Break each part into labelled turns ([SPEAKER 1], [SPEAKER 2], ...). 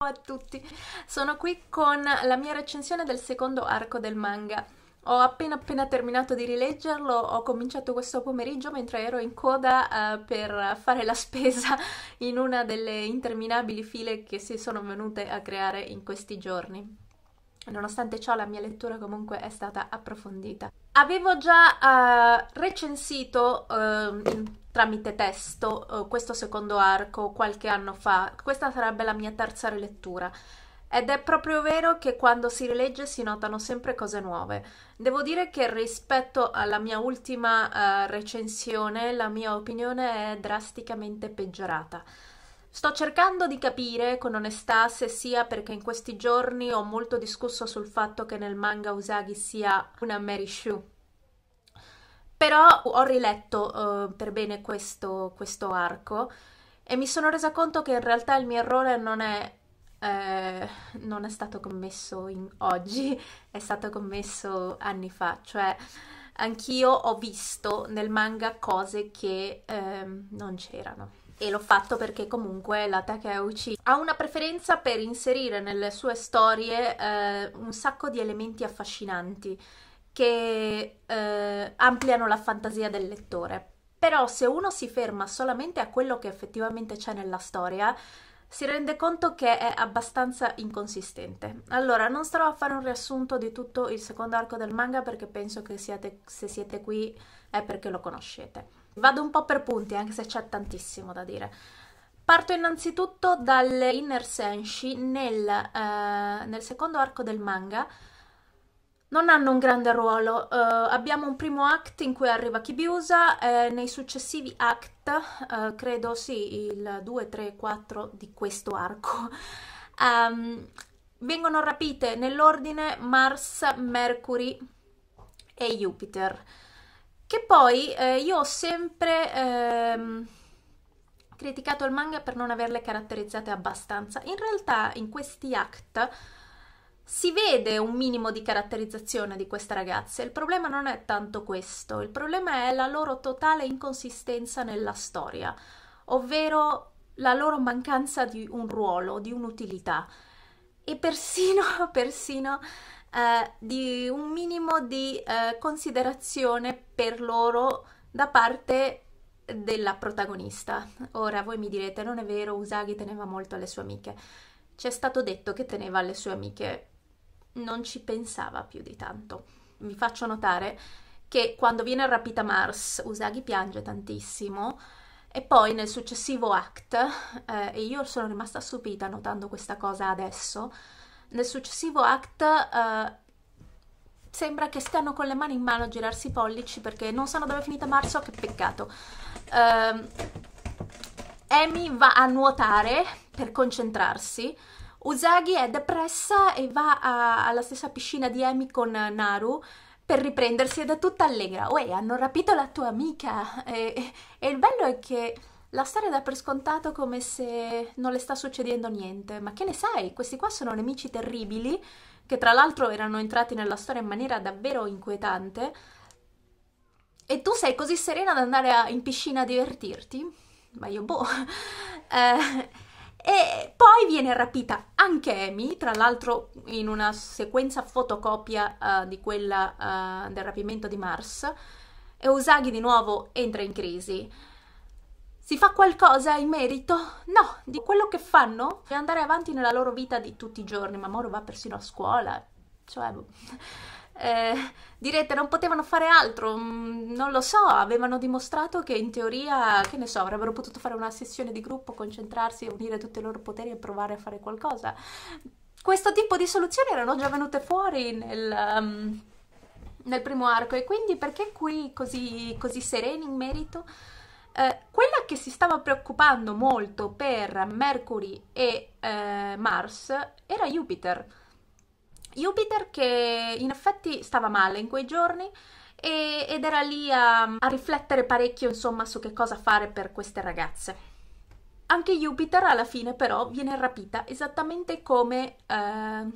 [SPEAKER 1] Ciao a tutti, sono qui con la mia recensione del secondo arco del manga. Ho appena appena terminato di rileggerlo, ho cominciato questo pomeriggio mentre ero in coda uh, per fare la spesa in una delle interminabili file che si sono venute a creare in questi giorni. Nonostante ciò la mia lettura comunque è stata approfondita. Avevo già uh, recensito uh, tramite testo uh, questo secondo arco qualche anno fa, questa sarebbe la mia terza rilettura. Ed è proprio vero che quando si rilegge si notano sempre cose nuove. Devo dire che rispetto alla mia ultima eh, recensione la mia opinione è drasticamente peggiorata. Sto cercando di capire con onestà se sia perché in questi giorni ho molto discusso sul fatto che nel manga Usagi sia una Mary Shu. Però ho riletto uh, per bene questo, questo, arco e mi sono resa conto che in realtà il mio errore non è, eh, non è stato commesso oggi, è stato commesso anni fa. Cioè, anch'io ho visto nel manga cose che eh, non c'erano e l'ho fatto perché comunque la Takeuchi ha una preferenza per inserire nelle sue storie eh, un sacco di elementi affascinanti che eh, ampliano la fantasia del lettore. Però se uno si ferma solamente a quello che effettivamente c'è nella storia, si rende conto che è abbastanza inconsistente. Allora, non starò a fare un riassunto di tutto il secondo arco del manga perché penso che siate, se siete qui è perché lo conoscete. Vado un po' per punti, anche se c'è tantissimo da dire. Parto innanzitutto dalle Inner Senshi nel, eh, nel secondo arco del manga. Non hanno un grande ruolo, eh, abbiamo un primo act in cui arriva Kibiusa, eh, nei successivi act, eh, credo sì, il 2, 3, 4 di questo arco, um, vengono rapite nell'ordine Mars, Mercury e Jupiter. Che poi eh, io ho sempre ehm, criticato il manga per non averle caratterizzate abbastanza. In realtà in questi act si vede un minimo di caratterizzazione di queste ragazze. Il problema non è tanto questo, il problema è la loro totale inconsistenza nella storia, ovvero la loro mancanza di un ruolo, di un'utilità. E persino, persino eh, di un minimo di eh, considerazione per loro da parte della protagonista. Ora voi mi direte, non è vero, Usagi teneva molto alle sue amiche. Ci è stato detto che teneva alle sue amiche, non ci pensava più di tanto. Vi faccio notare che quando viene rapita Mars, Usagi piange tantissimo e poi nel successivo act, eh, e io sono rimasta stupita notando questa cosa adesso, nel successivo act uh, sembra che stiano con le mani in mano a girarsi i pollici perché non sanno dove è finita Marzo, che peccato. Uh, Amy va a nuotare per concentrarsi. Usagi è depressa e va a, alla stessa piscina di Amy con Naru per riprendersi ed è tutta allegra. Uè, hanno rapito la tua amica! E, e, e il bello è che la storia dà per scontato come se non le sta succedendo niente, ma che ne sai? Questi qua sono nemici terribili, che tra l'altro erano entrati nella storia in maniera davvero inquietante, e tu sei così serena ad andare a, in piscina a divertirti? Ma io boh. eh, e poi viene rapita anche Amy, tra l'altro in una sequenza fotocopia uh, di quella uh, del rapimento di Mars, e Usagi di nuovo entra in crisi. Si fa qualcosa in merito? No, di quello che fanno è andare avanti nella loro vita di tutti i giorni, ma Moro va persino a scuola, cioè... Boh. Eh, direte non potevano fare altro, mm, non lo so, avevano dimostrato che in teoria, che ne so, avrebbero potuto fare una sessione di gruppo, concentrarsi, unire tutti i loro poteri e provare a fare qualcosa. Questo tipo di soluzioni erano già venute fuori nel, um, nel primo arco e quindi perché qui così, così sereni in merito? Eh, quella che si stava preoccupando molto per Mercury e eh, Mars era Jupiter. Jupiter che in effetti stava male in quei giorni e, ed era lì a, a riflettere parecchio insomma su che cosa fare per queste ragazze. Anche Jupiter alla fine però viene rapita esattamente come, eh,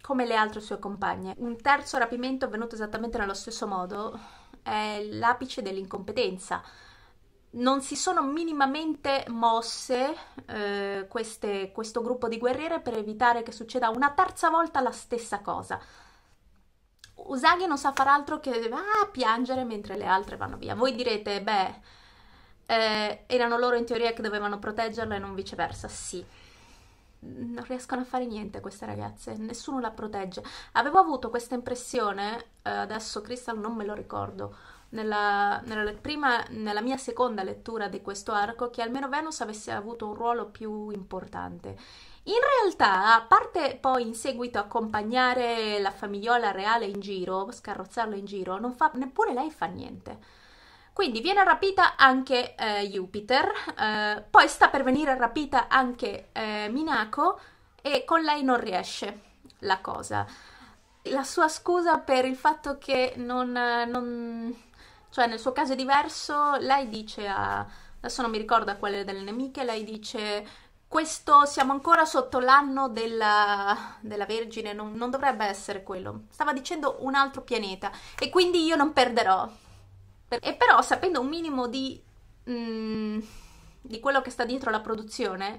[SPEAKER 1] come, le altre sue compagne. Un terzo rapimento avvenuto esattamente nello stesso modo è l'apice dell'incompetenza non si sono minimamente mosse eh, queste, questo gruppo di guerriere per evitare che succeda una terza volta la stessa cosa. Usagi non sa far altro che ah, piangere mentre le altre vanno via. Voi direte, beh, eh, erano loro in teoria che dovevano proteggerla e non viceversa. Sì, non riescono a fare niente queste ragazze, nessuno la protegge. Avevo avuto questa impressione, eh, adesso Crystal non me lo ricordo, nella, nella, prima, nella mia seconda lettura di questo arco che almeno Venus avesse avuto un ruolo più importante. In realtà, a parte poi in seguito accompagnare la famigliola reale in giro, scarrozzarla in giro, non fa, neppure lei fa niente. Quindi viene rapita anche eh, Jupiter, eh, poi sta per venire rapita anche eh, Minako e con lei non riesce la cosa. La sua scusa per il fatto che non, non cioè nel suo caso è diverso, lei dice a... adesso non mi ricordo a quale delle nemiche, lei dice questo siamo ancora sotto l'anno della, della Vergine, non, non, dovrebbe essere quello. Stava dicendo un altro pianeta e quindi io non perderò. E però sapendo un minimo di, mh, mm, di quello che sta dietro la produzione,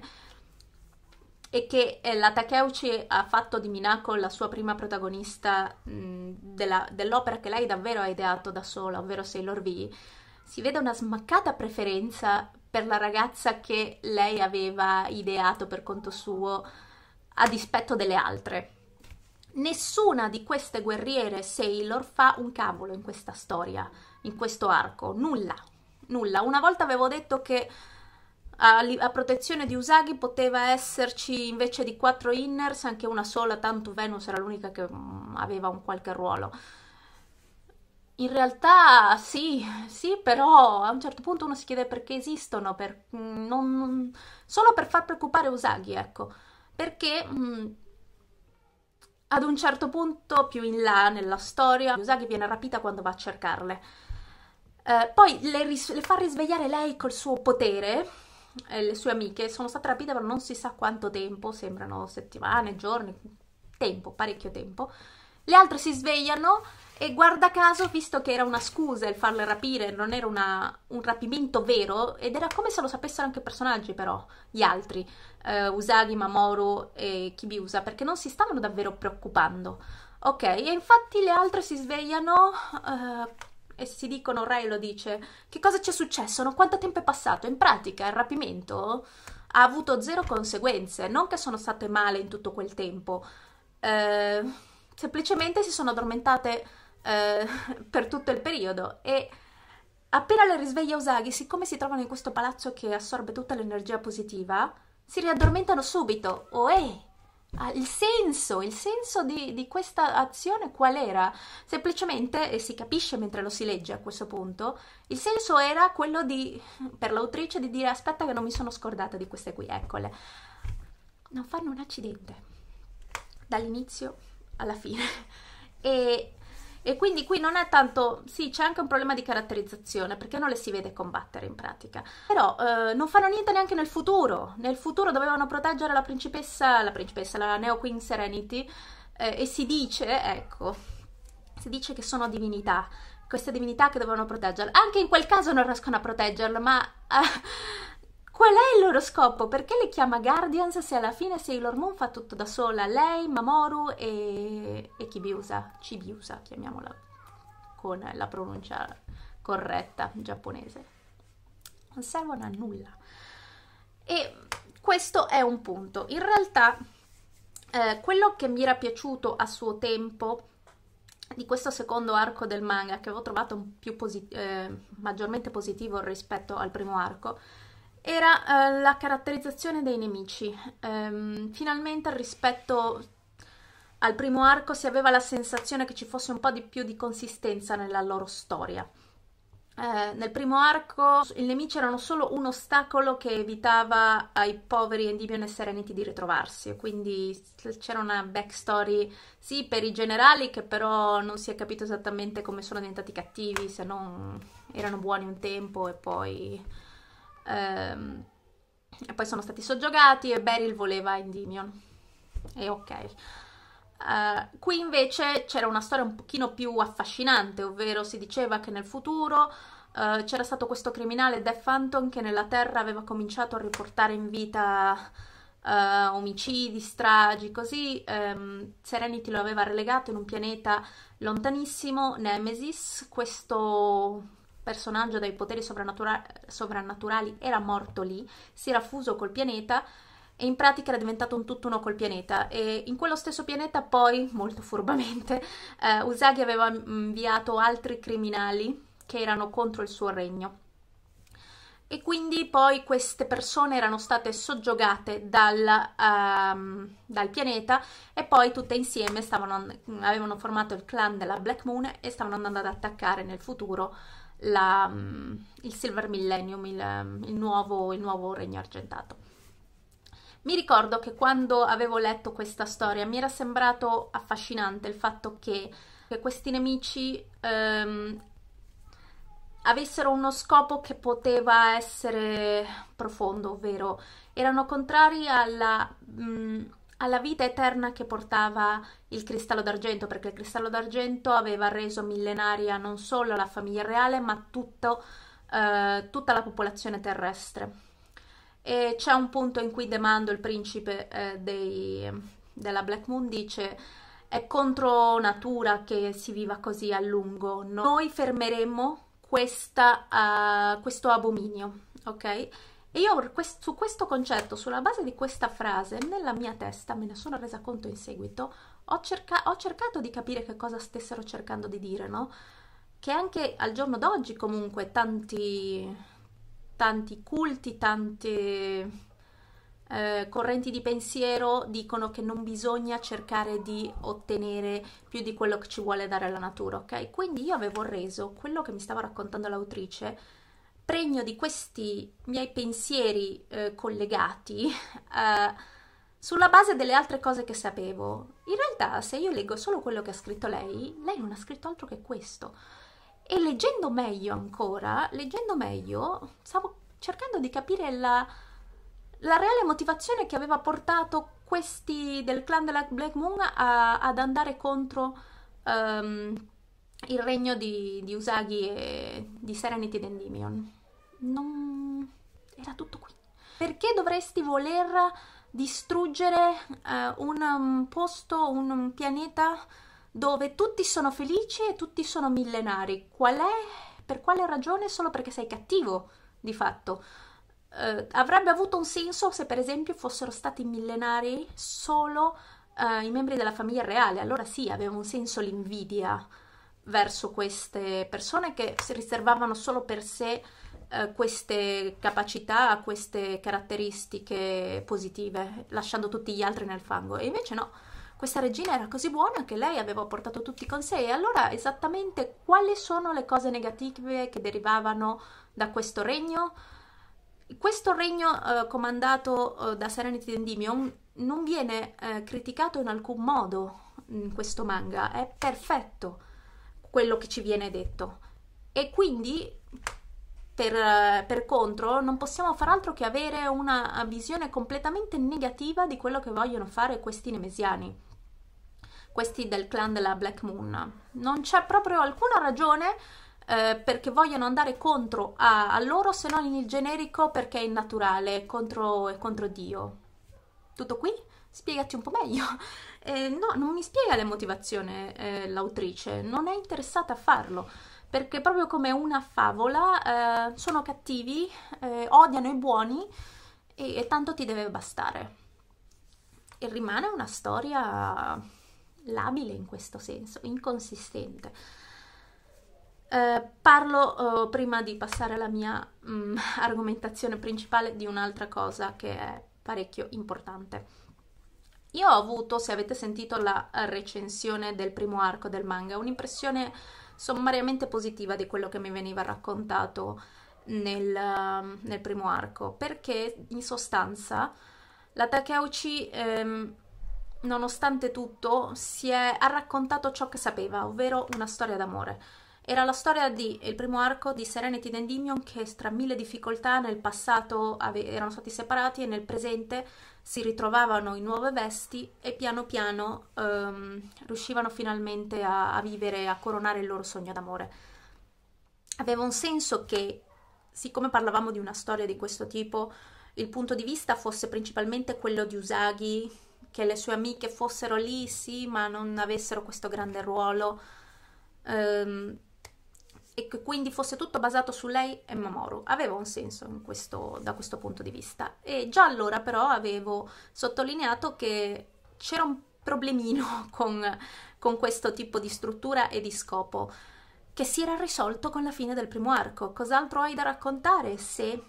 [SPEAKER 1] e che eh, la Takeuchi ha fatto di Minako la sua prima protagonista mh, della, dell'opera che lei davvero ha ideato da sola, ovvero Sailor V, si vede una smaccata preferenza per la ragazza che lei aveva ideato per conto suo a dispetto delle altre. Nessuna di queste guerriere Sailor fa un cavolo in questa storia, in questo arco, nulla, nulla. Una volta avevo detto che a, a, protezione di Usagi poteva esserci invece di quattro inners anche una sola, tanto Venus era l'unica che mh, mm, aveva un qualche ruolo. In realtà sì, sì, però a un certo punto uno si chiede perché esistono, per, mh, mm, non, solo per far preoccupare Usagi, ecco, perché mh, mm, ad un certo punto più in là nella storia Usagi viene rapita quando va a cercarle. Eh, poi le, ris- le fa risvegliare lei col suo potere, le sue amiche sono state rapite per non si sa quanto tempo, sembrano settimane, giorni, tempo, parecchio tempo. Le altre si svegliano e guarda caso, visto che era una scusa il farle rapire, non era una, un rapimento vero, ed era come se lo sapessero anche i personaggi però, gli altri, eh, Usagi, Mamoru e Kibiusa, perché non si stavano davvero preoccupando. Ok, e infatti le altre si svegliano... Eh, e si dicono, Ray lo dice, che cosa ci è successo, no? quanto tempo è passato? In pratica il rapimento ha avuto zero conseguenze, non che sono state male in tutto quel tempo, eh, semplicemente si sono addormentate eh, per tutto il periodo e appena le risveglia Usagi, siccome si trovano in questo palazzo che assorbe tutta l'energia positiva, si riaddormentano subito. Oh, eh! Ah, il senso, il senso di, di, questa azione qual era? Semplicemente, e si capisce mentre lo si legge a questo punto, il senso era quello di, per l'autrice di dire aspetta che non mi sono scordata di queste qui, eccole. Non fanno un accidente dall'inizio alla fine. E e quindi qui non è tanto, sì, c'è anche un problema di caratterizzazione perché non le si vede combattere in pratica. Però eh, non fanno niente neanche nel futuro. Nel futuro dovevano proteggere la principessa, la principessa, la Neo Queen Serenity. Eh, e si dice, ecco, si dice che sono divinità, queste divinità che dovevano proteggerla. Anche in quel caso non riescono a proteggerla, ma eh, Qual è il loro scopo? Perché le chiama Guardians se alla fine Sailor Moon fa tutto da sola? Lei, Mamoru e, e Kibiusa, Chibiusa chiamiamola con la pronuncia corretta giapponese. Non servono a nulla. E questo è un punto. In realtà eh, quello che mi era piaciuto a suo tempo di questo secondo arco del manga che avevo trovato più posi eh, maggiormente positivo rispetto al primo arco era eh, la caratterizzazione dei nemici. Ehm, finalmente rispetto al primo arco si aveva la sensazione che ci fosse un po' di più di consistenza nella loro storia. Eh, nel primo arco i nemici erano solo un ostacolo che evitava ai poveri Endymion e Serenity di ritrovarsi, quindi c'era una backstory sì per i generali che però non si è capito esattamente come sono diventati cattivi, se non erano buoni un tempo e poi Ehm, e poi sono stati soggiogati e Beryl voleva Endymion. E ok. Uh, qui invece c'era una storia un pochino più affascinante, ovvero si diceva che nel futuro uh, c'era stato questo criminale Death Phantom che nella Terra aveva cominciato a riportare in vita uh, omicidi, stragi, così. Um, Serenity lo aveva relegato in un pianeta lontanissimo, Nemesis, questo personaggio dai poteri sovrannatura- sovrannaturali era morto lì, si era fuso col pianeta e in pratica era diventato un tutt'uno col pianeta e in quello stesso pianeta poi, molto furbamente, eh, Usagi aveva mm, inviato altri criminali che erano contro il suo regno. E quindi poi queste persone erano state soggiogate dal, um, dal pianeta e poi tutte insieme stavano, avevano formato il clan della Black Moon e stavano andando ad attaccare nel futuro la, mm. il Silver Millennium, il, il, nuovo, il nuovo regno argentato. Mi ricordo che quando avevo letto questa storia mi era sembrato affascinante il fatto che, che questi nemici ehm, avessero uno scopo che poteva essere profondo, ovvero erano contrari alla... Mh, mm, alla vita eterna che portava il cristallo d'argento, perché il cristallo d'argento aveva reso millenaria non solo la famiglia reale, ma tutto, eh, tutta la popolazione terrestre. E c'è un punto in cui Demando, il principe eh, dei, della Black Moon, dice è contro natura che si viva così a lungo. Noi fermeremo questa, uh, questo abominio, ok? E io su questo concetto, sulla base di questa frase, nella mia testa, me ne sono resa conto in seguito, ho, cerca- ho cercato di capire che cosa stessero cercando di dire, no? Che anche al giorno d'oggi comunque tanti, tanti culti, tante eh, correnti di pensiero dicono che non bisogna cercare di ottenere più di quello che ci vuole dare la natura, ok? Quindi io avevo reso quello che mi stava raccontando l'autrice pregno di questi miei pensieri eh, collegati eh, sulla base delle altre cose che sapevo. In realtà, se io leggo solo quello che ha scritto lei, lei non ha scritto altro che questo. E leggendo meglio ancora, leggendo meglio, stavo cercando di capire la, la reale motivazione che aveva portato questi del clan della Black Moon a, ad andare contro um, il regno di, di Usagi e di Serenity ed Endymion. Non... era tutto qui. Perché dovresti voler distruggere eh, un, un mm, posto, un, un pianeta dove tutti sono felici e tutti sono millenari? Qual è? Per quale ragione? Solo perché sei cattivo, di fatto. Uh, avrebbe avuto un senso se per esempio fossero stati millenari solo uh, i membri della famiglia reale, allora sì, aveva un senso l'invidia verso queste persone che si riservavano solo per sé eh, queste capacità, queste caratteristiche positive, lasciando tutti gli altri nel fango. E invece no, questa regina era così buona che lei aveva portato tutti con sé. E allora esattamente quali sono le cose negative che derivavano da questo regno? Questo regno eh, comandato eh, da Serenity Endymion non viene eh, criticato in alcun modo in questo manga, è perfetto quello che ci viene detto. E quindi, per, per contro, non possiamo far altro che avere una visione completamente negativa di quello che vogliono fare questi nemesiani, questi del clan della Black Moon. Non c'è proprio alcuna ragione eh, perché vogliono andare contro a, a, loro se non il generico perché è innaturale, contro, contro Dio. Tutto qui? spiegati un po' meglio. Eh, no, non mi spiega le motivazioni eh, l'autrice, non è interessata a farlo, perché proprio come una favola eh, sono cattivi, eh, odiano i buoni e, e tanto ti deve bastare. E rimane una storia labile in questo senso, inconsistente. Eh, parlo eh, prima di passare alla mia mh, mm, argomentazione principale di un'altra cosa che è parecchio importante. Io ho avuto, se avete sentito la eh, recensione del primo arco del manga, un'impressione sommariamente positiva di quello che mi veniva raccontato nel, ehm, nel primo arco, perché in sostanza la Takeuchi, ehm, nonostante tutto, si è, ha raccontato ciò che sapeva, ovvero una storia d'amore. Era la storia del primo arco di Serenity and che tra mille difficoltà nel passato ave- erano stati separati e nel presente si ritrovavano in nuove vesti e piano piano ehm, riuscivano finalmente a, a vivere, a coronare il loro sogno d'amore. Aveva un senso che, siccome parlavamo di una storia di questo tipo, il punto di vista fosse principalmente quello di Usagi, che le sue amiche fossero lì, sì, ma non avessero questo grande ruolo. Ehm, e che quindi fosse tutto basato su lei e Mamoru. Aveva un senso questo, da questo punto di vista. E già allora però avevo sottolineato che c'era un problemino con, con questo tipo di struttura e di scopo che si era risolto con la fine del primo arco. Cos'altro hai da raccontare se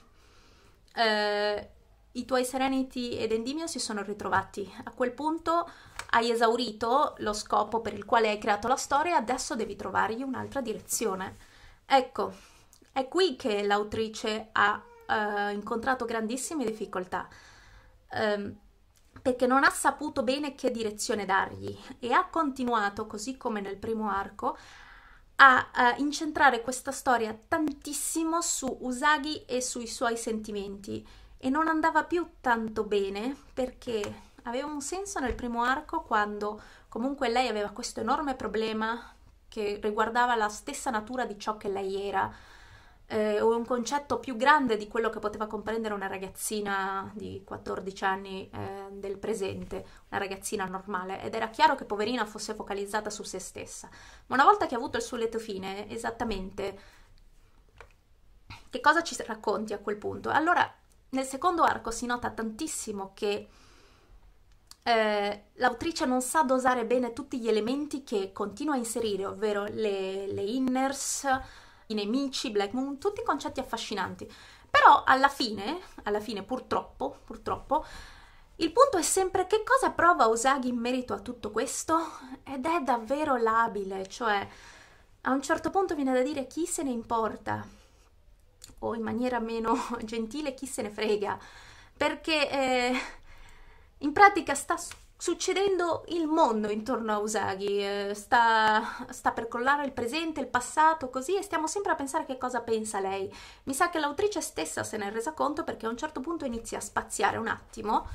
[SPEAKER 1] eh, i tuoi Serenity ed Endymion si sono ritrovati? A quel punto hai esaurito lo scopo per il quale hai creato la storia e adesso devi trovargli un'altra direzione. Ecco, è qui che l'autrice ha eh, incontrato grandissime difficoltà, ehm, perché non ha saputo bene che direzione dargli e ha continuato, così come nel primo arco, a eh, incentrare questa storia tantissimo su Usagi e sui suoi sentimenti e non andava più tanto bene perché aveva un senso nel primo arco quando comunque lei aveva questo enorme problema che riguardava la stessa natura di ciò che lei era, eh, un concetto più grande di quello che poteva comprendere una ragazzina di 14 anni eh, del presente, una ragazzina normale, ed era chiaro che poverina fosse focalizzata su se stessa. Ma una volta che ha avuto il suo letto fine, esattamente, che cosa ci racconti a quel punto? Allora, nel secondo arco si nota tantissimo che eh, l'autrice non sa dosare bene tutti gli elementi che continua a inserire, ovvero le, le inners, i nemici, Black Moon, tutti concetti affascinanti. Però alla fine, alla fine purtroppo, purtroppo, il punto è sempre che cosa prova Usagi in merito a tutto questo? Ed è davvero labile, cioè a un certo punto viene da dire chi se ne importa, o in maniera meno gentile chi se ne frega, perché eh, in pratica sta succedendo il mondo intorno a Usagi, eh, sta, sta, per collare il presente, il passato, così, e stiamo sempre a pensare che cosa pensa lei. Mi sa che l'autrice stessa se n'è resa conto perché a un certo punto inizia a spaziare un attimo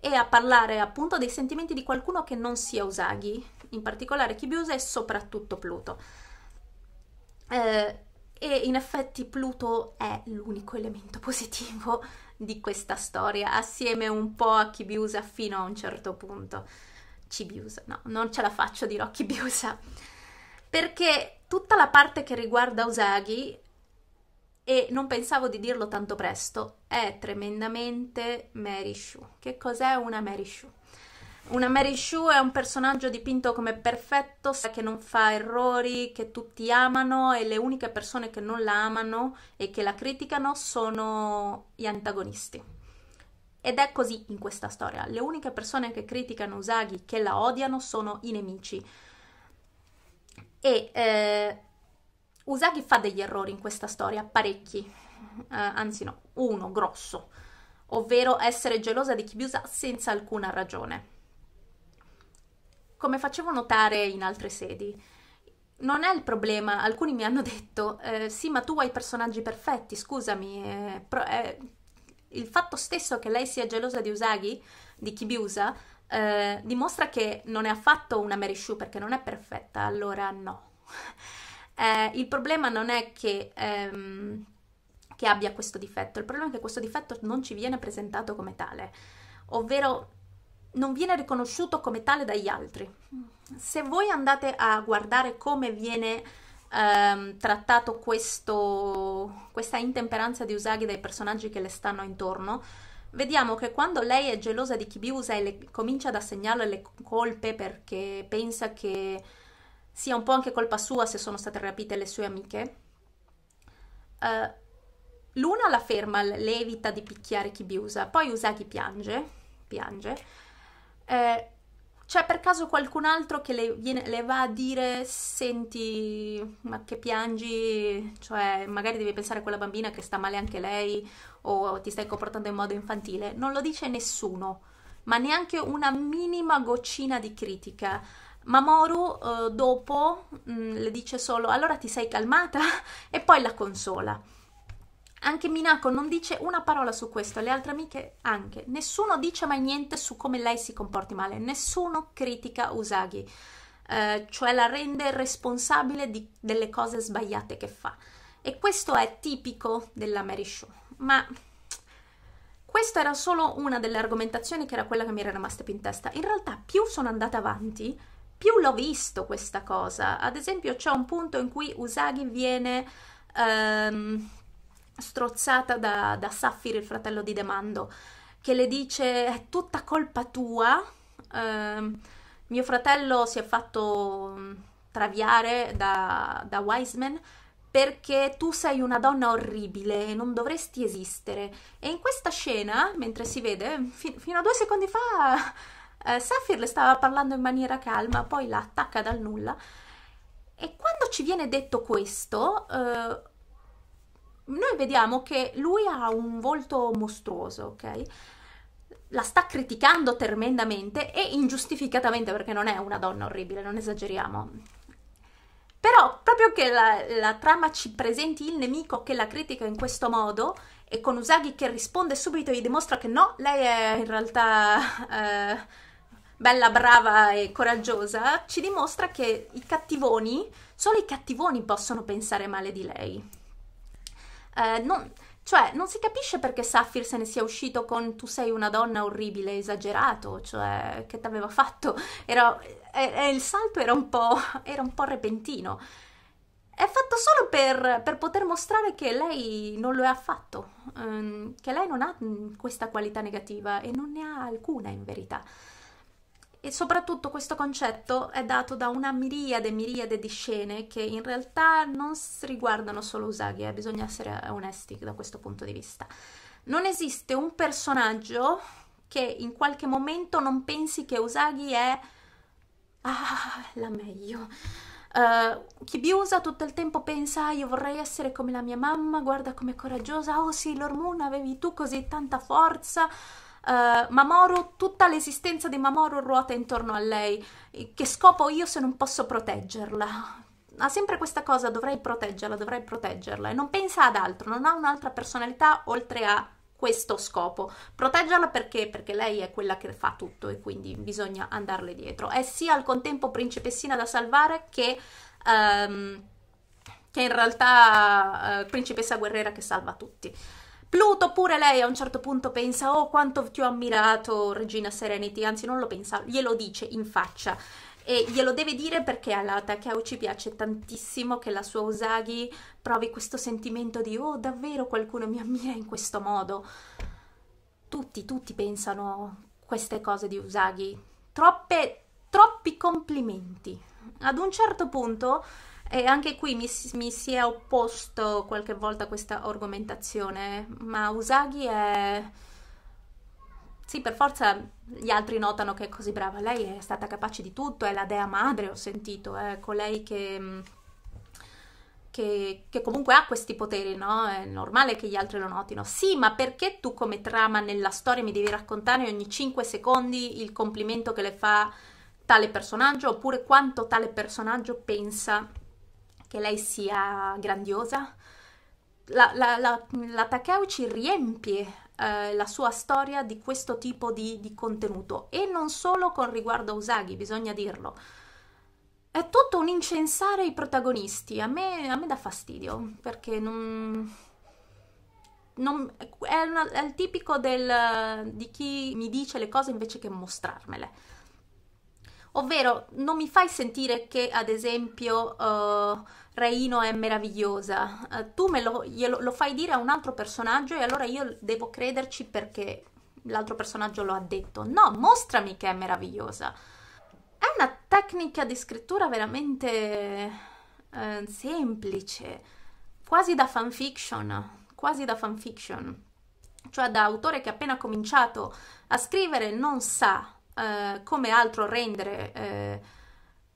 [SPEAKER 1] e a parlare appunto dei sentimenti di qualcuno che non sia Usagi, in particolare Kibyusa e soprattutto Pluto. Eh, e in effetti Pluto è l'unico elemento positivo di questa storia, assieme un po' a Chibiusa fino a un certo punto. Cibiusa, no, non ce la faccio, dirò Chibiusa. Perché tutta la parte che riguarda Usagi, e non pensavo di dirlo tanto presto, è tremendamente Mary Shu. Che cos'è una Mary Shu? Una Mary Sue è un personaggio dipinto come perfetto, che non fa errori, che tutti amano e le uniche persone che non la amano e che la criticano sono gli antagonisti. Ed è così in questa storia. Le uniche persone che criticano Usagi, che la odiano, sono i nemici. E eh, Usagi fa degli errori in questa storia, parecchi, eh, anzi no, uno grosso, ovvero essere gelosa di Kibyusa senza alcuna ragione come facevo notare in altre sedi, non è il problema. Alcuni mi hanno detto: eh, Sì, ma tu hai personaggi perfetti, scusami. Eh, pro- eh, il fatto stesso che lei sia gelosa di Usagi, di Kibiusa, eh, dimostra che non è affatto una Mary Shu perché non è perfetta. Allora, no. Eh, il problema non è che, ehm, che abbia questo difetto, il problema è che questo difetto non ci viene presentato come tale. Ovvero non viene riconosciuto come tale dagli altri. Se voi andate a guardare come viene ehm, trattato questo, questa intemperanza di Usagi dai personaggi che le stanno intorno, vediamo che quando lei è gelosa di Kibiusa e le, comincia ad assegnarle le colpe perché pensa che sia un po' anche colpa sua se sono state rapite le sue amiche, eh, l'una la ferma, le evita di picchiare Kibiusa, poi Usagi piange, piange eh, c'è per caso qualcun altro che le, viene, le, va a dire senti ma che piangi, cioè magari devi pensare a quella bambina che sta male anche lei o ti stai comportando in modo infantile, non lo dice nessuno, ma neanche una minima goccina di critica. Mamoru eh, dopo mh, mm, le dice solo allora ti sei calmata e poi la consola. Anche Minako non dice una parola su questo, le altre amiche anche. Nessuno dice mai niente su come lei si comporti male, nessuno critica Usagi, eh, cioè la rende responsabile di, delle cose sbagliate che fa. E questo è tipico della Mary Show. Ma questa era solo una delle argomentazioni che era quella che mi era rimasta più in testa. In realtà, più sono andata avanti, più l'ho visto questa cosa. Ad esempio, c'è un punto in cui Usagi viene. Um, strozzata da, da Saffir, il fratello di Demando, che le dice è tutta colpa tua, eh, mio fratello si è fatto mm, traviare da, da Wiseman perché tu sei una donna orribile e non dovresti esistere. E in questa scena, mentre si vede, fi- fino a due secondi fa, eh, Saphir le stava parlando in maniera calma, poi la attacca dal nulla. E quando ci viene detto questo, eh, noi vediamo che lui ha un volto mostruoso, ok? La sta criticando tremendamente e ingiustificatamente perché non è una donna orribile, non esageriamo. Però proprio che la, la trama ci presenti il nemico che la critica in questo modo e con Usagi che risponde subito e gli dimostra che no, lei è in realtà... Eh, bella, brava e coraggiosa, ci dimostra che i cattivoni, solo i cattivoni possono pensare male di lei. Eh, non, cioè, non si capisce perché Saphir se ne sia uscito con tu sei una donna orribile, esagerato, cioè, che t'aveva fatto? Era, eh, eh il salto era un, era un po' repentino. È fatto solo per, per, poter mostrare che lei non lo è affatto, ehm, che lei non ha mm, questa qualità negativa e non ne ha alcuna in verità e soprattutto questo concetto è dato da una miriade e miriade di scene che in realtà non riguardano solo Usagi, eh, bisogna essere onesti da questo punto di vista. Non esiste un personaggio che in qualche momento non pensi che Usagi è ah, la meglio. Uh, eh, Kibiusa tutto il tempo pensa ah, io vorrei essere come la mia mamma, guarda com'è coraggiosa, oh sì Lormoon avevi tu così tanta forza, Uh, Mamoru, tutta l'esistenza di Mamoru ruota intorno a lei. Che scopo ho io se non posso proteggerla? Ha sempre questa cosa, dovrei proteggerla, dovrei proteggerla. E non pensa ad altro, non ha un'altra personalità oltre a questo scopo. Proteggerla perché? Perché lei è quella che fa tutto e quindi bisogna andarle dietro. È sia al contempo principessina da salvare che... Um, che in realtà uh, principessa guerriera che salva tutti. Pluto pure lei a un certo punto pensa oh quanto ti ho ammirato Regina Serenity, anzi non lo pensa, glielo dice in faccia e glielo deve dire perché alla ci piace tantissimo che la sua Usagi provi questo sentimento di oh davvero qualcuno mi ammira in questo modo. Tutti, tutti pensano queste cose di Usagi, troppe, troppi complimenti. Ad un certo punto e anche qui mi, mi, si è opposto qualche volta questa argomentazione, ma Usagi è... Sì, per forza gli altri notano che è così brava, lei è stata capace di tutto, è la dea madre, ho sentito, è colei che, che, che comunque ha questi poteri, no? È normale che gli altri lo notino. Sì, ma perché tu come trama nella storia mi devi raccontare ogni 5 secondi il complimento che le fa tale personaggio oppure quanto tale personaggio pensa che lei sia grandiosa. La, la, la, la Takeuchi riempie eh, la sua storia di questo tipo di, di contenuto e non solo con riguardo a Usagi, bisogna dirlo. È tutto un incensare i protagonisti, a me, a me dà fastidio perché non, non, è, una, è, il tipico del, di chi mi dice le cose invece che mostrarmele. Ovvero, non mi fai sentire che, ad esempio, uh, Reino è meravigliosa. Uh, tu me lo, glielo, lo fai dire a un altro personaggio e allora io devo crederci perché l'altro personaggio lo ha detto. No, mostrami che è meravigliosa. È una tecnica di scrittura veramente eh, semplice, quasi da fanfiction, quasi da fanfiction, cioè da autore che ha appena cominciato a scrivere non sa eh, come altro rendere eh,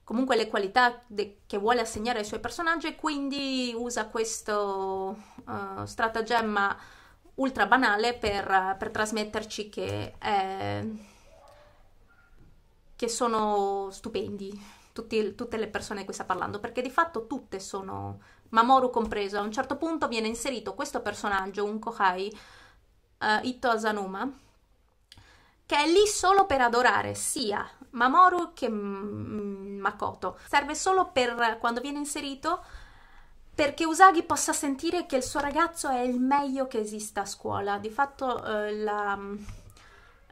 [SPEAKER 1] comunque le qualità de- che vuole assegnare ai suoi personaggi e quindi usa questo uh, stratagemma ultra banale per, per trasmetterci che, eh, che, sono stupendi tutti, tutte le persone di cui sta parlando, perché di fatto tutte sono, Mamoru compreso, a un certo punto viene inserito questo personaggio, un Kohai, uh, Ito Asanuma, che è lì solo per adorare sia Mamoru che Makoto. Serve solo per quando viene inserito perché Usagi possa sentire che il suo ragazzo è il meglio che esista a scuola. Di fatto eh,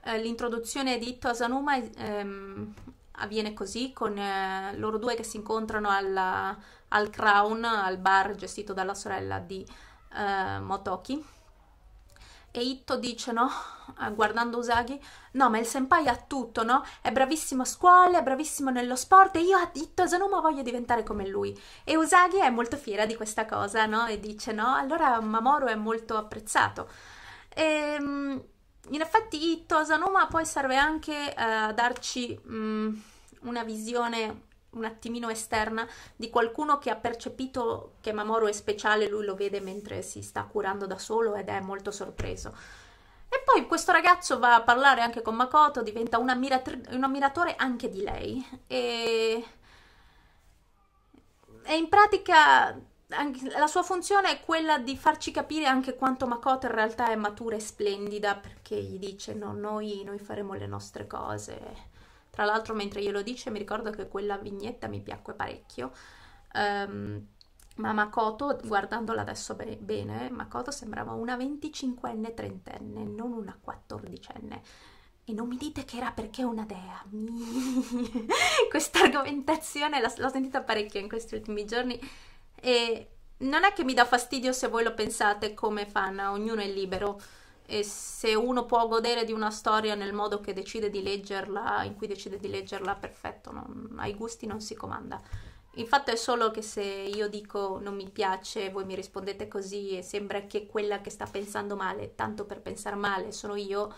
[SPEAKER 1] eh l'introduzione eh, di Itto Asanuma ehm, avviene così, con eh, loro due che si incontrano alla, al Crown, al bar gestito dalla sorella di eh, Motoki e Itto dice, no, ah, guardando Usagi, no, ma il senpai ha tutto, no? È bravissimo a scuola, è bravissimo nello sport e io a Itto Asanuma voglio diventare come lui. E Usagi è molto fiera di questa cosa, no? E dice, no, allora Mamoru è molto apprezzato. E, ehm, in effetti Itto Asanuma poi serve anche eh, a darci um, una visione un attimino esterna di qualcuno che ha percepito che Mamoru è speciale, lui lo vede mentre si sta curando da solo ed è molto sorpreso. E poi questo ragazzo va a parlare anche con Makoto, diventa un, un ammiratore anche di lei e... e in pratica la sua funzione è quella di farci capire anche quanto Makoto in realtà è matura e splendida perché gli dice no, noi, noi faremo le nostre cose tra l'altro mentre glielo dice mi ricordo che quella vignetta mi piacque parecchio. Um, ma Makoto, guardandola adesso be- bene, Makoto sembrava una 25enne trentenne, non una 14enne. E non mi dite che era perché è una dea. Questa argomentazione l'ho, l'ho sentita parecchio in questi ultimi giorni e non è che mi dà fastidio se voi lo pensate come fan, ognuno è libero e se uno può godere di una storia nel modo che decide di leggerla, in cui decide di leggerla, perfetto, non, ai gusti non si comanda. Il fatto è solo che se io dico non mi piace, voi mi rispondete così e sembra che quella che sta pensando male, tanto per pensare male, sono io,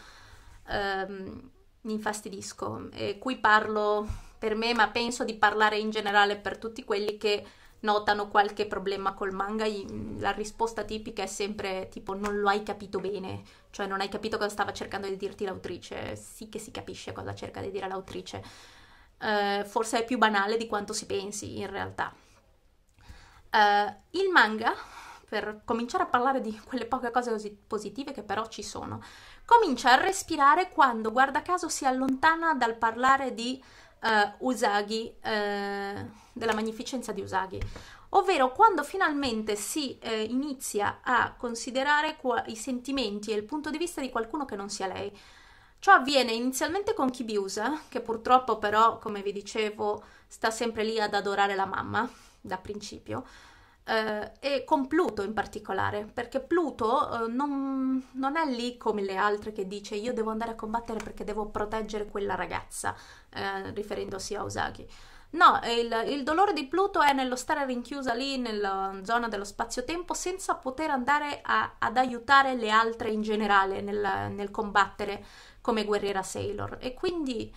[SPEAKER 1] ehm, mi infastidisco. E qui parlo per me, ma penso di parlare in generale per tutti quelli che notano qualche problema col manga, la risposta tipica è sempre tipo non lo hai capito bene, cioè non hai capito cosa stava cercando di dirti l'autrice, sì che si capisce cosa cerca di dire l'autrice, eh, forse è più banale di quanto si pensi in realtà. Eh, il manga, per cominciare a parlare di quelle poche cose positive che però ci sono, comincia a respirare quando guarda caso si allontana dal parlare di uh, eh, Usagi, uh, eh, della magnificenza di Usagi, ovvero quando finalmente si eh, inizia a considerare qua- i sentimenti e il punto di vista di qualcuno che non sia lei. Ciò avviene inizialmente con Kibiusa, che purtroppo però, come vi dicevo, sta sempre lì ad adorare la mamma, da principio, eh, e con Pluto in particolare, perché Pluto eh, non, non, è lì come le altre che dice io devo andare a combattere perché devo proteggere quella ragazza, eh, riferendosi a Usagi. No, il, il, dolore di Pluto è nello stare rinchiusa lì nella zona dello spazio-tempo senza poter andare a, ad aiutare le altre in generale nel, nel combattere come guerriera Sailor. E quindi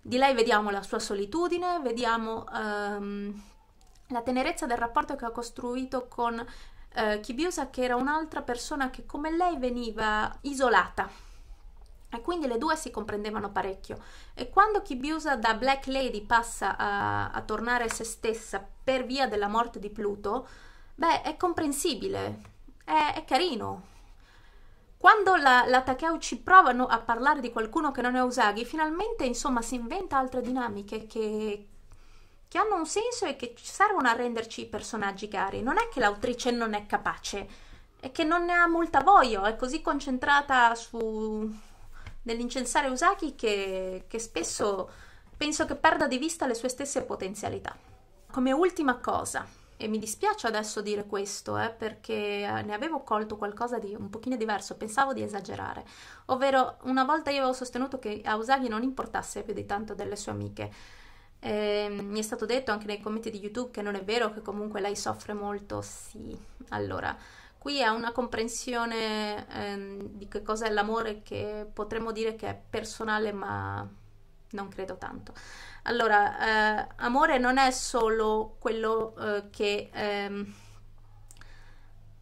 [SPEAKER 1] di lei vediamo la sua solitudine, vediamo um, la tenerezza del rapporto che ha costruito con eh, Kibiosa, che era un'altra persona che come lei veniva isolata. E quindi le due si comprendevano parecchio. E quando Kibiusa da Black Lady passa a, a tornare se stessa per via della morte di Pluto, beh, è comprensibile, è, è carino, quando la, la Takeuchi provano a parlare di qualcuno che non è Usagi, finalmente insomma si inventa altre dinamiche che, che hanno un senso e che servono a renderci personaggi cari. Non è che l'autrice non è capace, è che non ne ha molta voglia, è così concentrata su... nell'incensare Usaki che, che spesso penso che perda di vista le sue stesse potenzialità. Come ultima cosa, e mi dispiace adesso dire questo, eh, perché eh, ne avevo colto qualcosa di un pochino diverso, pensavo di esagerare. Ovvero, una volta io avevo sostenuto che a Usagi non importasse più di tanto delle sue amiche, eh, mi è stato detto anche nei commenti di YouTube che non è vero che comunque lei soffre molto, sì. Allora, qui è una comprensione ehm, di che cos'è l'amore che potremmo dire che è personale, ma non credo tanto. Allora, eh, amore non è solo quello eh, che... Ehm,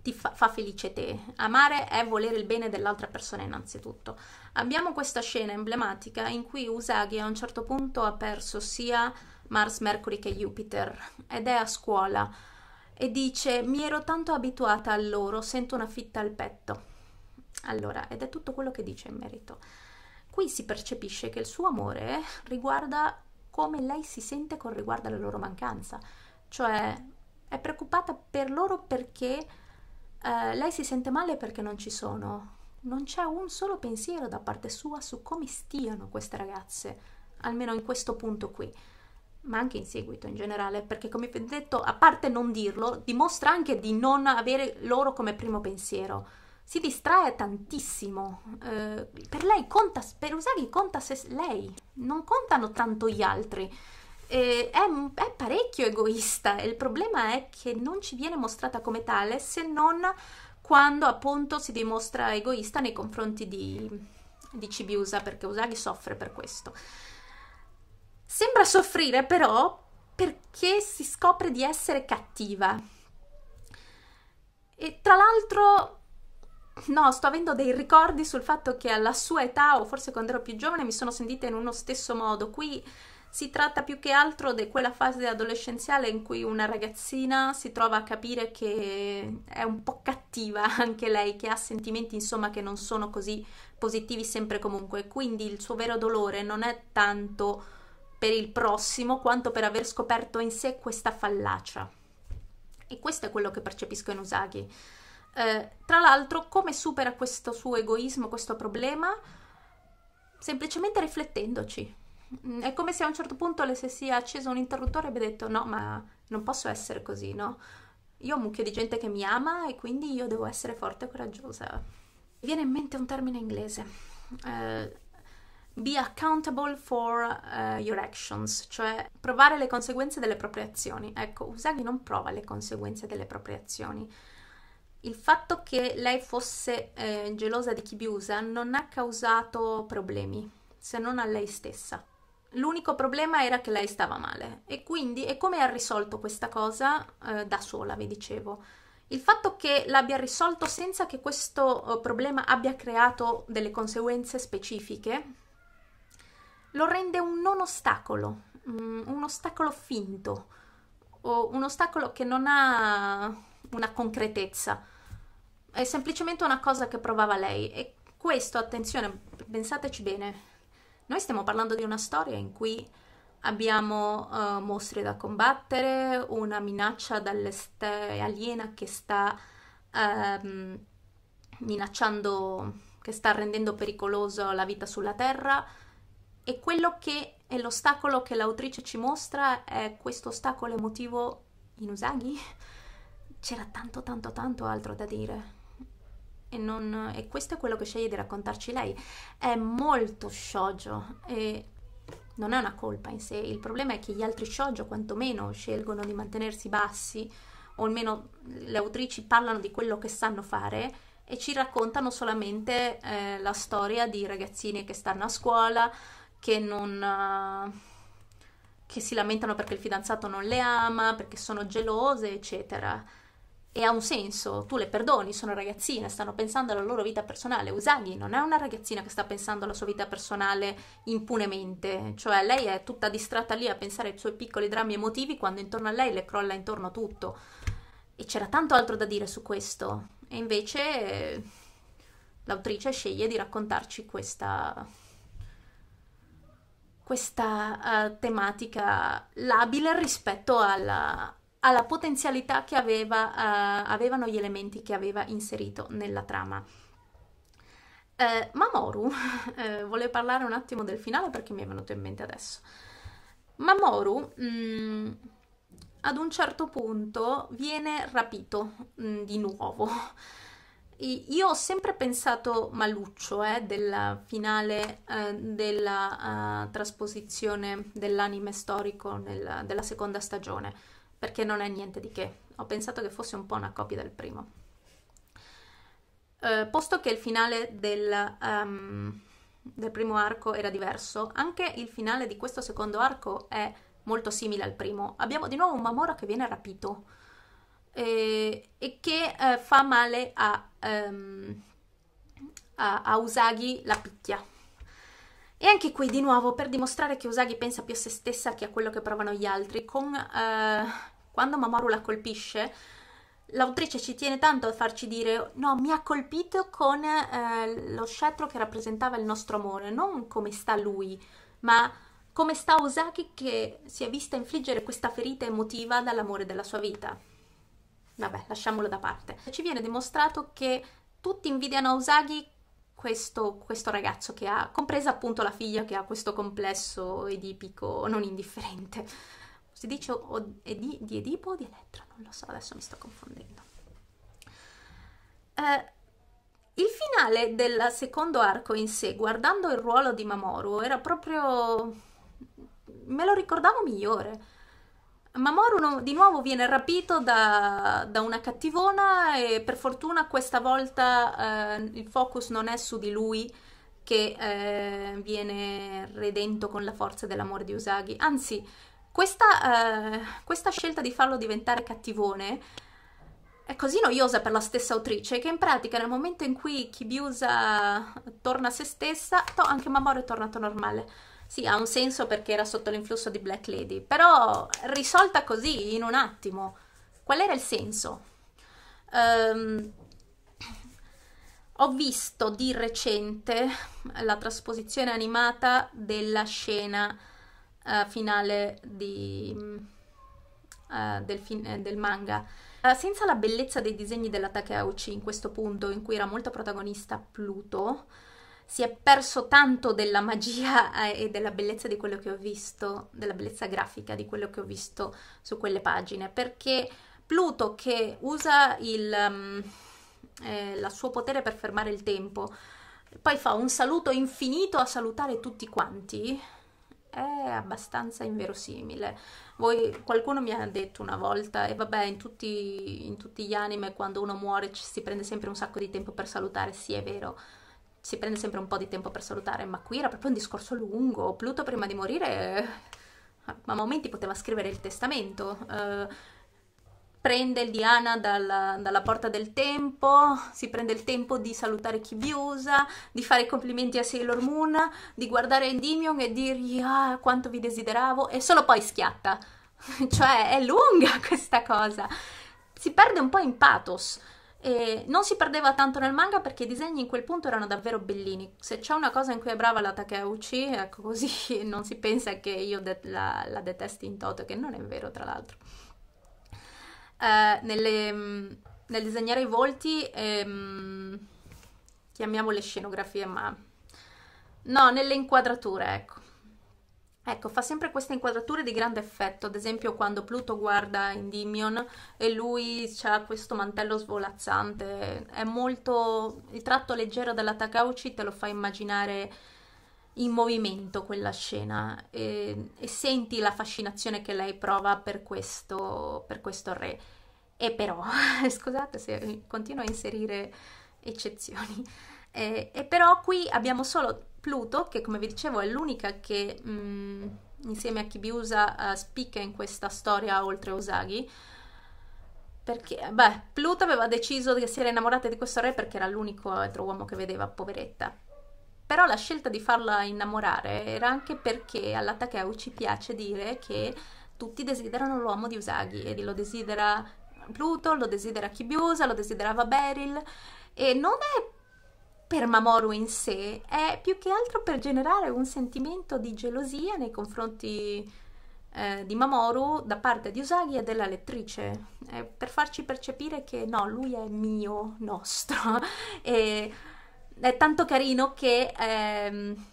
[SPEAKER 1] ti fa, fa felice te. Amare è volere il bene dell'altra persona innanzitutto. Abbiamo questa scena emblematica in cui Usagi a un certo punto ha perso sia Mars, Mercury che Jupiter ed è a scuola e dice mi ero tanto abituata a loro, sento una fitta al petto. Allora, ed è tutto quello che dice in merito. Qui si percepisce che il suo amore riguarda come lei si sente con riguardo alla loro mancanza, cioè è preoccupata per loro perché eh, lei si sente male perché non ci sono. Non c'è un solo pensiero da parte sua su come stiano queste ragazze, almeno in questo punto qui, ma anche in seguito in generale, perché come vi ho detto, a parte non dirlo, dimostra anche di non avere loro come primo pensiero. Si distrae tantissimo. Eh, per lei conta, per Usagi conta se lei, non contano tanto gli altri eh, è, è, parecchio egoista e il problema è che non ci viene mostrata come tale se non quando appunto si dimostra egoista nei confronti di, di Cibiusa perché Usagi soffre per questo. Sembra soffrire però perché si scopre di essere cattiva. E tra l'altro, no, sto avendo dei ricordi sul fatto che alla sua età, o forse quando ero più giovane, mi sono sentita in uno stesso modo. Qui si tratta più che altro di quella fase adolescenziale in cui una ragazzina si trova a capire che è un po' cattiva anche lei, che ha sentimenti insomma che non sono così positivi sempre e comunque, quindi il suo vero dolore non è tanto per il prossimo quanto per aver scoperto in sé questa fallacia. E questo è quello che percepisco in Usagi. Eh, tra l'altro, come supera questo suo egoismo, questo problema? Semplicemente riflettendoci Mm, è come se a un certo punto le si sia acceso un interruttore e abbia detto no, ma non posso essere così, no? Io ho un mucchio di gente che mi ama e quindi io devo essere forte e coraggiosa. Mi viene in mente un termine inglese. Uh, be accountable for uh, your actions, cioè provare le conseguenze delle proprie azioni. Ecco, Usagi non prova le conseguenze delle proprie azioni. Il fatto che lei fosse eh, gelosa di Kibiusa non ha causato problemi, se non a lei stessa. L'unico problema era che lei stava male e quindi e come ha risolto questa cosa eh, da sola, vi dicevo. Il fatto che l'abbia risolto senza che questo eh, problema abbia creato delle conseguenze specifiche lo rende un non ostacolo, mm, un ostacolo finto o un ostacolo che non ha una concretezza. È semplicemente una cosa che provava lei e questo, attenzione, pensateci bene, noi stiamo parlando di una storia in cui abbiamo uh, mostri da combattere, una minaccia dall'est aliena che sta uh, minacciando, che sta rendendo pericolosa la vita sulla Terra e quello che è l'ostacolo che l'autrice ci mostra è questo ostacolo emotivo in Usagi. C'era tanto tanto tanto altro da dire e, non, e questo è quello che sceglie di raccontarci lei. È molto shoujo e non è una colpa in sé, il problema è che gli altri shoujo quantomeno scelgono di mantenersi bassi o almeno le autrici parlano di quello che sanno fare e ci raccontano solamente eh, la storia di ragazzine che stanno a scuola, che non... Uh, che si lamentano perché il fidanzato non le ama, perché sono gelose, eccetera e ha un senso, tu le perdoni, sono ragazzine, stanno pensando alla loro vita personale. Usagi non è una ragazzina che sta pensando alla sua vita personale impunemente, cioè lei è tutta distratta lì a pensare ai suoi piccoli drammi emotivi quando intorno a lei le crolla intorno tutto. E c'era tanto altro da dire su questo, e invece l'autrice sceglie di raccontarci questa questa uh, tematica labile rispetto alla, alla potenzialità che aveva, uh, avevano gli elementi che aveva inserito nella trama. Uh, Mamoru, uh, volevo parlare un attimo del finale perché mi è venuto in mente adesso. Mamoru mh, mm, ad un certo punto viene rapito mh, mm, di nuovo. Io ho sempre pensato maluccio eh, del finale eh, della uh, trasposizione dell'anime storico nel, della seconda stagione perché non è niente di che. Ho pensato che fosse un po' una copia del primo. Eh, posto che il finale del, um, del primo arco era diverso, anche il finale di questo secondo arco è molto simile al primo. Abbiamo di nuovo un Mamora che viene rapito eh, e che eh, fa male a, um, a, a Usagi la picchia. E anche qui di nuovo per dimostrare che Usagi pensa più a se stessa che a quello che provano gli altri, con eh, quando Mamoru la colpisce, l'autrice ci tiene tanto a farci dire no, mi ha colpito con eh, lo scettro che rappresentava il nostro amore, non come sta lui, ma come sta Usagi che si è vista infliggere questa ferita emotiva dall'amore della sua vita. Vabbè, lasciamolo da parte. Ci viene dimostrato che tutti invidiano Usagi questo, questo, ragazzo che ha, compresa appunto la figlia che ha questo complesso edipico non indifferente. Si dice edi, di Edipo o di Elettra? Non lo so, adesso mi sto confondendo. Eh, il finale del secondo arco in sé, guardando il ruolo di Mamoru, era proprio... me lo ricordavo migliore Mamoru no, di nuovo viene rapito da, da, una cattivona e per fortuna questa volta eh, il focus non è su di lui che eh, viene redento con la forza dell'amore di Usagi, anzi questa, eh, questa scelta di farlo diventare cattivone è così noiosa per la stessa autrice che in pratica nel momento in cui Kibiusa torna a se stessa, to- anche Mamoru è tornato normale. Sì, ha un senso perché era sotto l'influsso di Black Lady, però risolta così in un attimo, qual era il senso? Um, ho visto di recente la trasposizione animata della scena uh, finale di, uh, del, fin- eh, del, manga. Uh, senza la bellezza dei disegni della Takeuchi in questo punto, in cui era molto protagonista Pluto, si è perso tanto della magia eh, e della bellezza di quello che ho visto, della bellezza grafica di quello che ho visto su quelle pagine, perché Pluto che usa il, um, eh, la suo potere per fermare il tempo, poi fa un saluto infinito a salutare tutti quanti, è abbastanza inverosimile. Voi, qualcuno mi ha detto una volta, e vabbè, in tutti, in tutti gli anime quando uno muore ci si prende sempre un sacco di tempo per salutare, sì è vero, si prende sempre un po' di tempo per salutare, ma qui era proprio un discorso lungo. Pluto prima di morire eh, a momenti poteva scrivere il testamento. Eh, prende il Diana dalla, dalla, porta del tempo, si prende il tempo di salutare chi vi usa, di fare i complimenti a Sailor Moon, di guardare Endymion e dirgli ah, quanto vi desideravo e solo poi schiatta. cioè è lunga questa cosa. Si perde un po' in pathos. E non si perdeva tanto nel manga perché i disegni in quel punto erano davvero bellini. Se c'è una cosa in cui è brava la Takeuchi, ecco così, non si pensa che io det- la, la, detesti in toto, che non è vero tra l'altro. Eh, nelle, mm, nel disegnare i volti, ehm, chiamiamo le scenografie, ma... No, nelle inquadrature, ecco. Ecco, fa sempre queste inquadrature di grande effetto, ad esempio quando Pluto guarda Endymion e lui ha questo mantello svolazzante, è molto... il tratto leggero della Takauchi te lo fa immaginare in movimento quella scena e, e senti la fascinazione che lei prova per questo, per questo re. E però, scusate se continuo a inserire eccezioni, e, e però qui abbiamo solo Pluto, che come vi dicevo è l'unica che mh, mm, insieme a Kibiusa uh, eh, spicca in questa storia oltre Usagi. Perché, beh, Pluto aveva deciso di essere innamorata di questo re perché era l'unico altro uomo che vedeva, poveretta. Però la scelta di farla innamorare era anche perché all'Atakeu ci piace dire che tutti desiderano l'uomo di Usagi e lo desidera Pluto, lo desidera Kibiusa, lo desiderava Beryl e non è per Mamoru in sé è più che altro per generare un sentimento di gelosia nei confronti eh, di Mamoru da parte di Usagi e della lettrice, eh, per farci percepire che no, lui è mio, nostro. e, è tanto carino che... Ehm,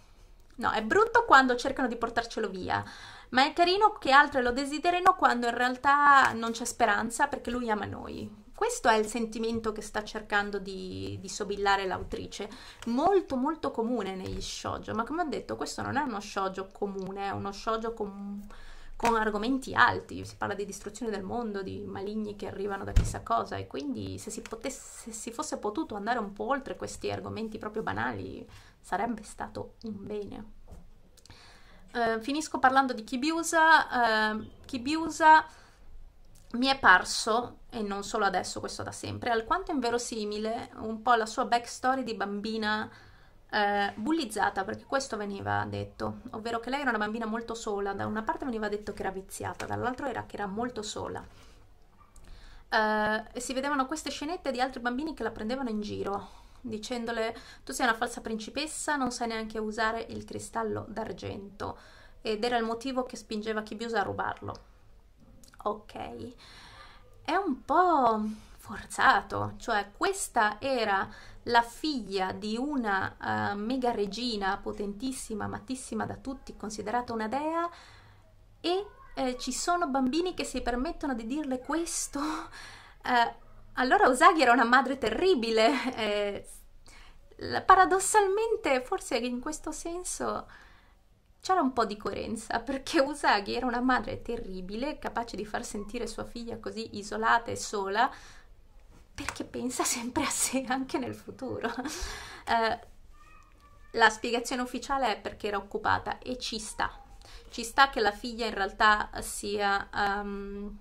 [SPEAKER 1] no, è brutto quando cercano di portarcelo via, ma è carino che altre lo desiderino quando in realtà non c'è speranza perché lui ama noi questo è il sentimento che sta cercando di, di sobillare l'autrice, molto molto comune negli shoujo, ma come ho detto questo non è uno shoujo comune, è uno shoujo com- con argomenti alti, si parla di distruzione del mondo, di maligni che arrivano da chissà cosa e quindi se si, potesse, se si fosse potuto andare un po' oltre questi argomenti proprio banali sarebbe stato un bene. Uh, finisco parlando di Kibiusa. Uh, Kibiusa mi è parso, e non solo adesso, questo da sempre, alquanto inverosimile un po' la sua backstory di bambina eh, bullizzata, perché questo veniva detto, ovvero che lei era una bambina molto sola, da una parte veniva detto che era viziata, dall'altra era che era molto sola. Eh, e si vedevano queste scenette di altri bambini che la prendevano in giro, dicendole tu sei una falsa principessa, non sai neanche usare il cristallo d'argento, ed era il motivo che spingeva Chibiusa a rubarlo ok, è un po' forzato, cioè questa era la figlia di una uh, mega regina potentissima, amatissima da tutti, considerata una dea e eh, ci sono bambini che si permettono di dirle questo. Eh, allora Usagi era una madre terribile. Eh, paradossalmente, forse in questo senso c'era un po' di coerenza perché Usagi era una madre terribile, capace di far sentire sua figlia così isolata e sola, perché pensa sempre a sé anche nel futuro. Eh, la spiegazione ufficiale è perché era occupata e ci sta. Ci sta che la figlia in realtà sia... Um,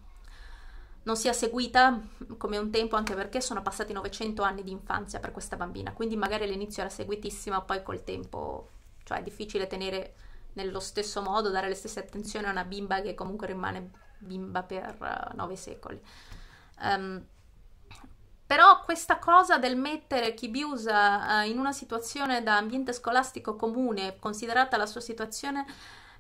[SPEAKER 1] non sia seguita come un tempo anche perché sono passati 900 anni di infanzia per questa bambina, quindi magari all'inizio era seguitissima, poi col tempo, cioè è difficile tenere nello stesso modo dare le stesse attenzioni a una bimba che comunque rimane bimba per eh, nove secoli. Um, però questa cosa del mettere Kibiusa uh, in una situazione da ambiente scolastico comune, considerata la sua situazione,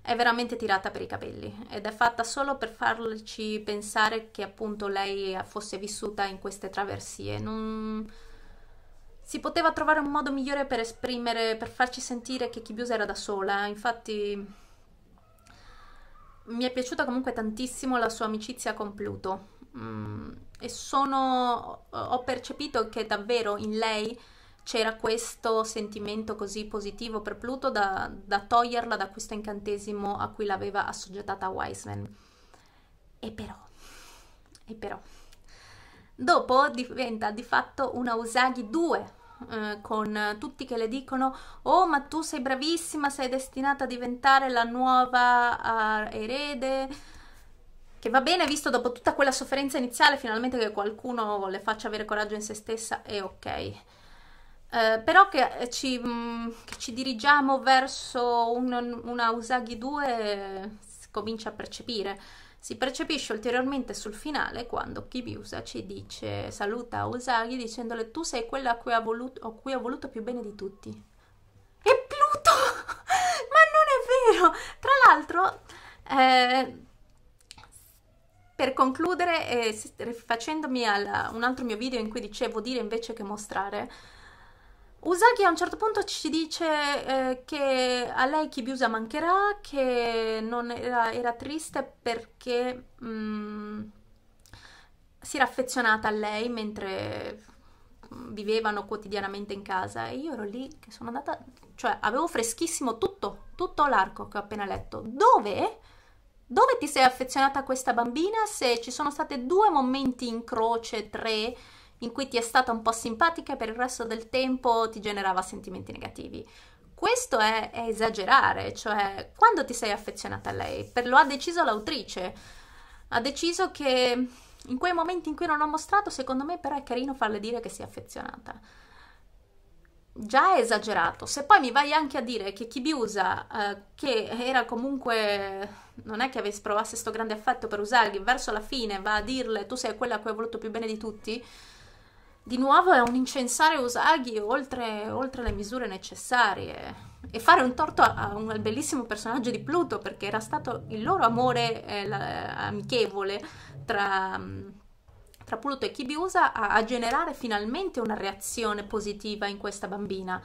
[SPEAKER 1] è veramente tirata per i capelli ed è fatta solo per farci pensare che appunto lei fosse vissuta in queste traversie. Non si poteva trovare un modo migliore per esprimere, per farci sentire che Kibiusa era da sola, eh. infatti mi è piaciuta comunque tantissimo la sua amicizia con Pluto mm, e sono, ho percepito che davvero in lei c'era questo sentimento così positivo per Pluto da, da toglierla da questo incantesimo a cui l'aveva assoggettata Wiseman. E però, e però. Dopo diventa di fatto una Usagi 2 eh, con tutti che le dicono oh ma tu sei bravissima sei destinata a diventare la nuova uh, erede che va bene visto dopo tutta quella sofferenza iniziale finalmente che qualcuno le faccia avere coraggio in se stessa è ok Uh, però che ci, mh, mm, che ci, dirigiamo verso un, una Usagi 2 si comincia a percepire. Si percepisce ulteriormente sul finale quando Kibiusa ci dice, saluta Usagi dicendole tu sei quella a cui, voluto, a cui ho voluto più bene di tutti. E Pluto! Ma non è vero! Tra l'altro, eh, per concludere, eh, facendomi al, un altro mio video in cui dicevo dire invece che mostrare, Usagi a un certo punto ci dice eh, che a lei Kibiusa mancherà, che non era, era triste perché mh, mm, si era affezionata a lei mentre vivevano quotidianamente in casa e io ero lì che sono andata, cioè avevo freschissimo tutto, tutto l'arco che ho appena letto. Dove? Dove ti sei affezionata a questa bambina? Se ci sono state due momenti in croce, tre, in cui ti è stata un po' simpatica e per il resto del tempo ti generava sentimenti negativi. Questo è, è esagerare, cioè quando ti sei affezionata a lei? Per lo ha deciso l'autrice, ha deciso che in quei momenti in cui non ho mostrato, secondo me però è carino farle dire che si è affezionata già è esagerato. Se poi mi vai anche a dire che Kibiusa, eh, che era comunque, non è che avesse provasse questo grande affetto per usargli, verso la fine va a dirle tu sei quella a cui ho voluto più bene di tutti, di nuovo è un incensare Usagi oltre, oltre le misure necessarie e fare un torto a un, al bellissimo personaggio di Pluto perché era stato il loro amore eh, la, amichevole tra, mm, tra, Pluto e Kibiusa a, a generare finalmente una reazione positiva in questa bambina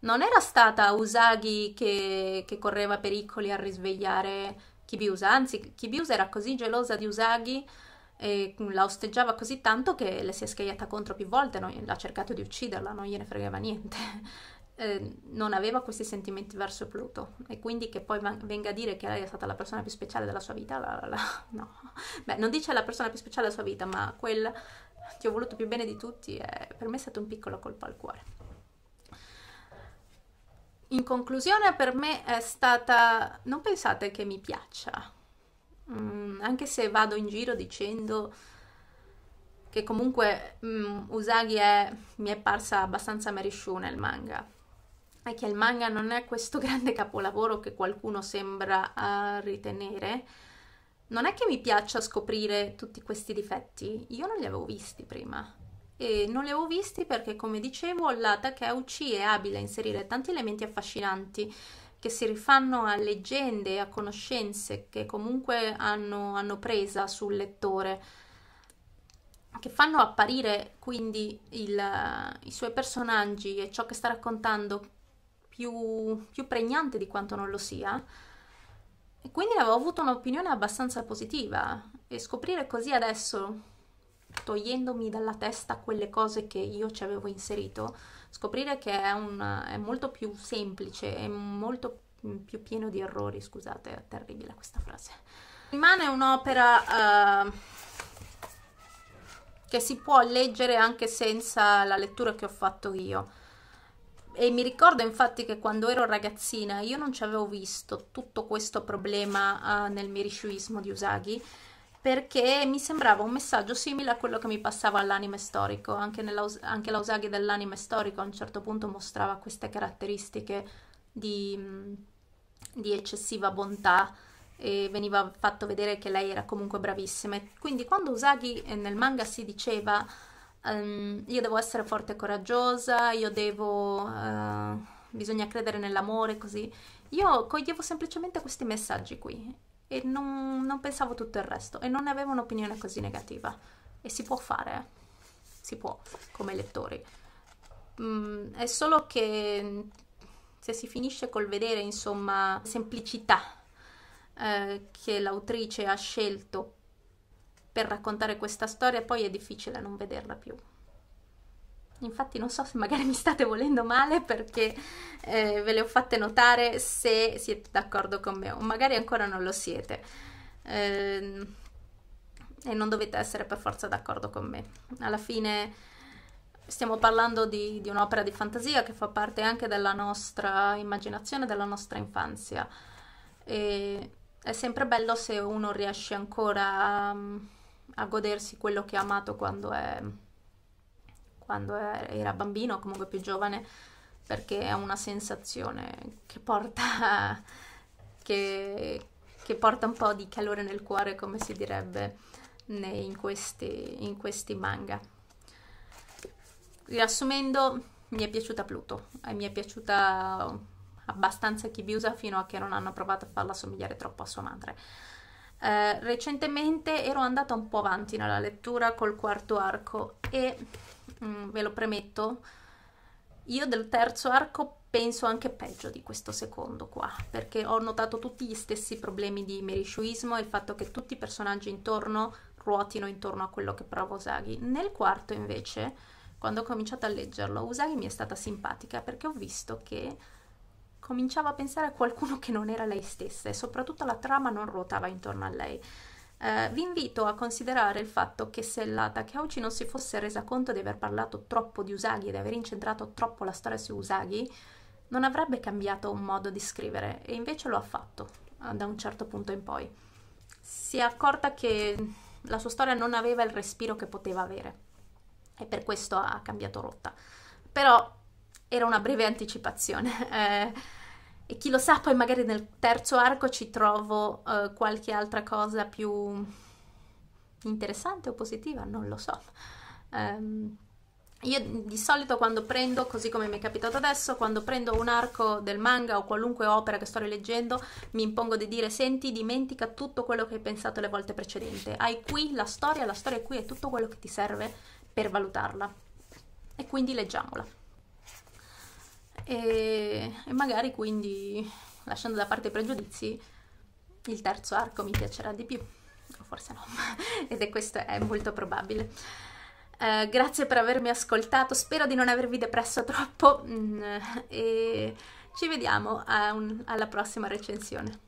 [SPEAKER 1] non era stata Usagi che, che, correva pericoli a risvegliare Kibiusa, anzi Kibiusa era così gelosa di Usagi e la osteggiava così tanto che le si è scagliata contro più volte, no? ha cercato di ucciderla, non gliene fregava niente. Eh, non aveva questi sentimenti verso Pluto e quindi che poi venga a dire che lei è stata la persona più speciale della sua vita, la, la, la, no, beh, non dice la persona più speciale della sua vita, ma quel ti ho voluto più bene di tutti eh, per me è stato un piccolo colpo al cuore. In conclusione, per me è stata. Non pensate che mi piaccia Mm, anche se vado in giro dicendo che comunque mm, Usagi è, mi è parsa abbastanza Merishu nel manga è che il manga non è questo grande capolavoro che qualcuno sembra uh, ritenere non è che mi piaccia scoprire tutti questi difetti io non li avevo visti prima e non li avevo visti perché come dicevo la Takeuchi è abile a inserire tanti elementi affascinanti che si rifanno a leggende e a conoscenze che comunque hanno, hanno presa sul lettore, che fanno apparire quindi il, i suoi personaggi e ciò che sta raccontando più, più pregnante di quanto non lo sia. E quindi avevo avuto un'opinione abbastanza positiva e scoprire così adesso, togliendomi dalla testa quelle cose che io ci avevo inserito, scoprire che è, un, è molto più semplice, è molto più pieno di errori, scusate, è terribile questa frase. Rimane un'opera uh, che si può leggere anche senza la lettura che ho fatto io. E mi ricordo infatti che quando ero ragazzina io non ci avevo visto tutto questo problema uh, nel mirishuismo di Usagi, perché mi sembrava un messaggio simile a quello che mi passava all'anime storico, anche, anche Usagi dell'anime storico a un certo punto mostrava queste caratteristiche di, mm, di, eccessiva bontà e veniva fatto vedere che lei era comunque bravissima. Quindi quando Usagi eh, nel manga si diceva um, io devo essere forte e coraggiosa, io devo... Uh, bisogna credere nell'amore, così, io coglievo semplicemente questi messaggi qui e non, non pensavo tutto il resto e non ne avevo un'opinione così negativa e si può fare, eh. si può come lettori. Mm, è solo che mm, se si finisce col vedere, insomma, semplicità eh, che l'autrice ha scelto per raccontare questa storia, poi è difficile non vederla più. Infatti non so se magari mi state volendo male perché eh, ve le ho fatte notare se siete d'accordo con me o magari ancora non lo siete. Eh, e non dovete essere per forza d'accordo con me. Alla fine stiamo parlando di, di un'opera di fantasia che fa parte anche della nostra immaginazione, della nostra infanzia. E è sempre bello se uno riesce ancora a, a godersi quello che ha amato quando è quando era bambino o comunque più giovane, perché è una sensazione che porta, che, che porta un po' di calore nel cuore, come si direbbe nei, in, questi, in questi manga. Riassumendo, mi è piaciuta Pluto, mi è piaciuta abbastanza Kibiusa fino a che non hanno provato a farla somigliare troppo a sua madre. Eh, recentemente ero andata un po' avanti nella lettura col quarto arco e Mm, ve lo premetto, io del terzo arco penso anche peggio di questo secondo qua, perché ho notato tutti gli stessi problemi di merishuismo e il fatto che tutti i personaggi intorno ruotino intorno a quello che prova Usagi. Nel quarto invece, quando ho cominciato a leggerlo, Usagi mi è stata simpatica perché ho visto che cominciava a pensare a qualcuno che non era lei stessa e soprattutto la trama non ruotava intorno a lei. Eh, vi invito a considerare il fatto che se la Takeuchi non si fosse resa conto di aver parlato troppo di Usagi e di aver incentrato troppo la storia su Usagi, non avrebbe cambiato un modo di scrivere e invece lo ha fatto eh, da un certo punto in poi. Si è accorta che la sua storia non aveva il respiro che poteva avere e per questo ha cambiato rotta. Però era una breve anticipazione. Eh, e chi lo sa poi magari nel terzo arco ci trovo uh, qualche altra cosa più interessante o positiva, non lo so. Um, io di solito quando prendo, così come mi è capitato adesso, quando prendo un arco del manga o qualunque opera che sto rileggendo, mi impongo di dire, senti, dimentica tutto quello che hai pensato le volte precedenti. Hai qui la storia, la storia è qui, è tutto quello che ti serve per valutarla. E quindi leggiamola e, e magari quindi, lasciando da parte i pregiudizi, il terzo arco mi piacerà di più, o forse no, ed è questo è molto probabile. Uh, grazie per avermi ascoltato, spero di non avervi depresso troppo mm, e ci vediamo un, alla prossima recensione.